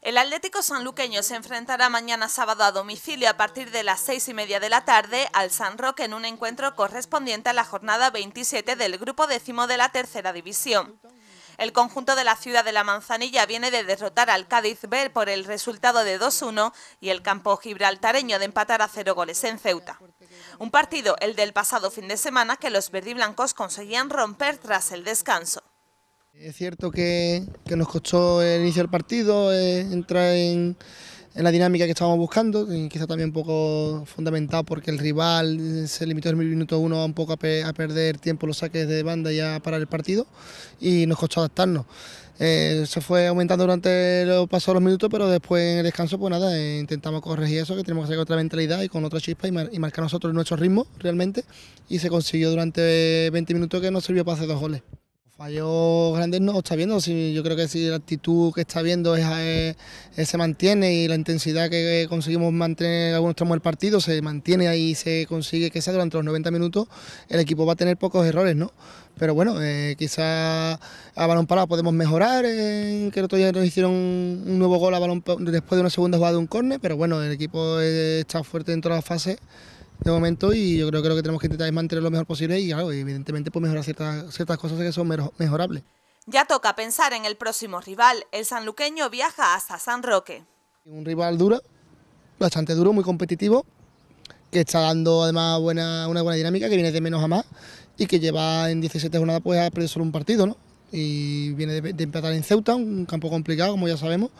El Atlético Sanluqueño se enfrentará mañana sábado a domicilio a partir de las seis y media de la tarde al San Roque en un encuentro correspondiente a la jornada 27 del grupo décimo de la tercera división. El conjunto de la ciudad de La Manzanilla viene de derrotar al Cádiz B por el resultado de 2-1 y el campo gibraltareño de empatar a cero goles en Ceuta. Un partido, el del pasado fin de semana, que los verdiblancos conseguían romper tras el descanso. Es cierto que, nos costó el inicio del partido, eh, entrar en, la dinámica que estábamos buscando, quizá también un poco fundamentado porque el rival eh, se limitó en el minuto uno un poco a, perder tiempo los saques de banda y a parar el partido y nos costó adaptarnos. Eh, se fue aumentando durante los pasos los minutos, pero después en el descanso, pues nada, intentamos corregir eso, que tenemos que hacer otra mentalidad y con otra chispa y, marcar nosotros nuestro ritmo realmente. Y se consiguió durante 20 minutos que nos sirvió para hacer dos goles. Fallos grandes no está viendo, si, yo creo que si la actitud que está viendo es, se mantiene y la intensidad que conseguimos mantener en algunos tramos del partido se mantiene ahí y se consigue que sea durante los 90 minutos, el equipo va a tener pocos errores, ¿no? Pero bueno, eh, quizás a balón parado podemos mejorar, eh, que el otro nos hicieron un nuevo gol a balón después de una segunda jugada de un córner, pero bueno, el equipo eh, está fuerte en todas las fases de momento y yo creo, creo que tenemos que intentar mantener lo mejor posible y claro, evidentemente pues mejorar ciertas, ciertas cosas que son mejorables. Ya toca pensar en el próximo rival. El sanluqueño viaja hasta San Roque. Un rival duro, bastante duro, muy competitivo, que está dando además buena, una buena dinámica, que viene de menos a más y que lleva en 17 jornadas pues ha solo un partido, ¿no? y viene de, empatar en Ceuta, un campo complicado como ya sabemos,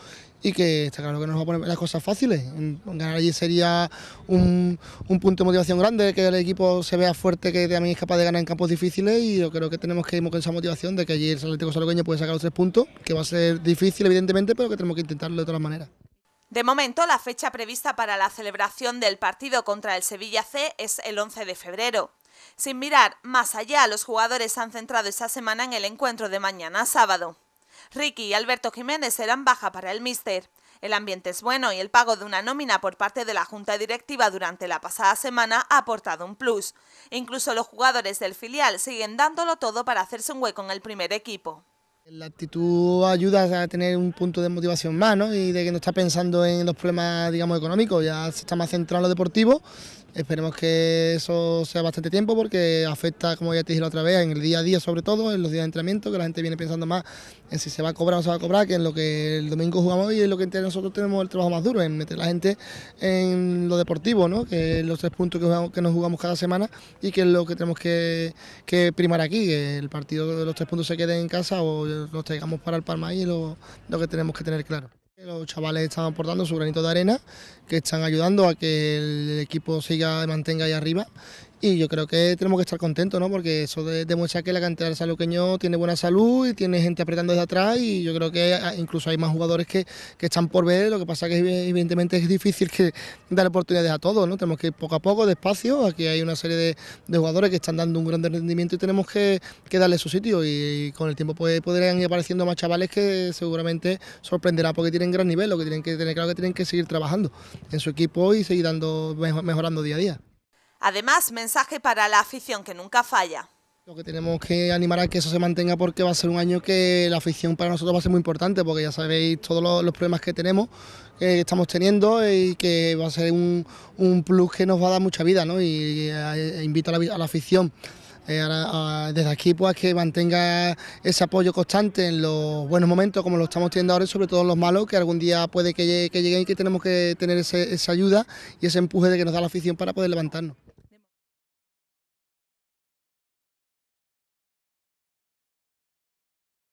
y que está claro que nos va a poner las cosas fáciles. Ganar allí sería un, punto de motivación grande, que el equipo se vea fuerte, que también es capaz de ganar en campos difíciles y yo creo que tenemos que ir con esa motivación de que allí el Atlético Salgueño puede sacar los tres puntos, que va a ser difícil evidentemente, pero que tenemos que intentarlo de todas maneras. De momento, la fecha prevista para la celebración del partido contra el Sevilla C es el 11 de febrero. Sin mirar más allá, los jugadores han centrado esta semana en el encuentro de mañana sábado. Ricky y Alberto Jiménez eran baja para el míster. El ambiente es bueno y el pago de una nómina por parte de la Junta Directiva durante la pasada semana ha aportado un plus. Incluso los jugadores del filial siguen dándolo todo para hacerse un hueco en el primer equipo. La actitud ayuda a tener un punto de motivación más, ¿no? Y de que no está pensando en los problemas, digamos, económicos, ya se está más centrado en lo deportivo. Esperemos que eso sea bastante tiempo porque afecta, como ya te dije la otra vez, en el día a día sobre todo, en los días de entrenamiento, que la gente viene pensando más en si se va a cobrar o no se va a cobrar, que en lo que el domingo jugamos y en lo que nosotros tenemos el trabajo más duro, en meter a la gente en lo deportivo, ¿no? Que los tres puntos que, nos jugamos cada semana y que es lo que tenemos que, primar aquí, que el partido de los tres puntos se quede en casa o nos traigamos para el Palma y lo, que tenemos que tener claro. Los chavales están aportando su granito de arena, que están ayudando a que el equipo siga mantenga ahí arriba y yo creo que tenemos que estar contentos, ¿no? Porque eso demuestra que la cantera de saluqueño tiene buena salud y tiene gente apretando desde atrás y yo creo que incluso hay más jugadores que, están por ver, lo que pasa que evidentemente es difícil que dar oportunidades a todos, ¿no? Tenemos que ir poco a poco, despacio, aquí hay una serie de, jugadores que están dando un gran rendimiento y tenemos que, darle su sitio y, con el tiempo pues, podrán ir apareciendo más chavales que seguramente sorprenderá porque tienen gran nivel, lo que tienen que tener claro que tienen que seguir trabajando en su equipo y seguir dando mejorando día a día. Además, mensaje para la afición que nunca falla. Lo que tenemos que animar a que eso se mantenga porque va a ser un año que la afición para nosotros va a ser muy importante porque ya sabéis todos los, problemas que tenemos, que estamos teniendo y que va a ser un, un, plus que nos va a dar mucha vida ¿no? y, eh, invito a la afición eh, ahora, ah, desde aquí pues que mantenga ese apoyo constante en los buenos momentos como lo estamos teniendo ahora y sobre todo en los malos, que algún día puede que, lleguen y que tenemos que tener esa ayuda y ese empuje de que nos da la afición para poder levantarnos.